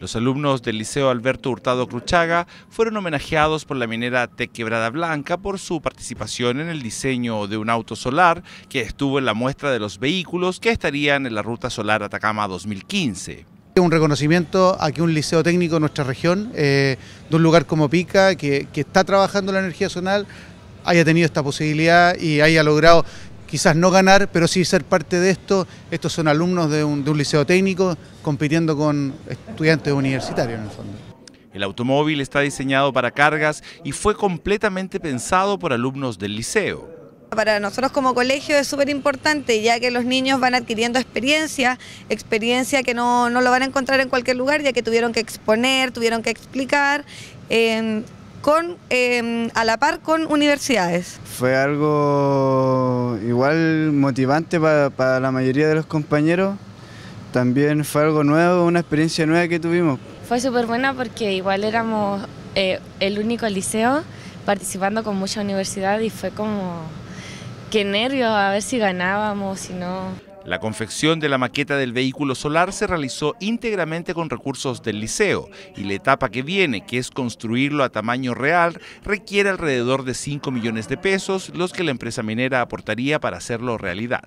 Los alumnos del Liceo Alberto Hurtado Cruchaga fueron homenajeados por la minera Tec Quebrada Blanca por su participación en el diseño de un auto solar que estuvo en la muestra de los vehículos que estarían en la Ruta Solar Atacama 2015. Un reconocimiento a que un liceo técnico de nuestra región, eh, de un lugar como Pica, que, está trabajando la energía solar, haya tenido esta posibilidad y haya logrado quizás no ganar, pero sí ser parte de esto. Estos son alumnos de un, liceo técnico compitiendo con estudiantes universitarios en el fondo. El automóvil está diseñado para cargas y fue completamente pensado por alumnos del liceo. Para nosotros como colegio es súper importante, ya que los niños van adquiriendo experiencia, experiencia que no, lo van a encontrar en cualquier lugar, ya que tuvieron que exponer, tuvieron que explicar. Eh, con em, a la par con universidades? Fue algo igual motivante para, la mayoría de los compañeros. También fue algo nuevo, una experiencia nueva que tuvimos. Fue súper buena porque igual éramos eh, el único liceo participando con mucha universidad y fue como Qué nervios, a ver si ganábamos, si no. La confección de la maqueta del vehículo solar se realizó íntegramente con recursos del liceo y la etapa que viene, que es construirlo a tamaño real, requiere alrededor de 5 millones de pesos, los que la empresa minera aportaría para hacerlo realidad.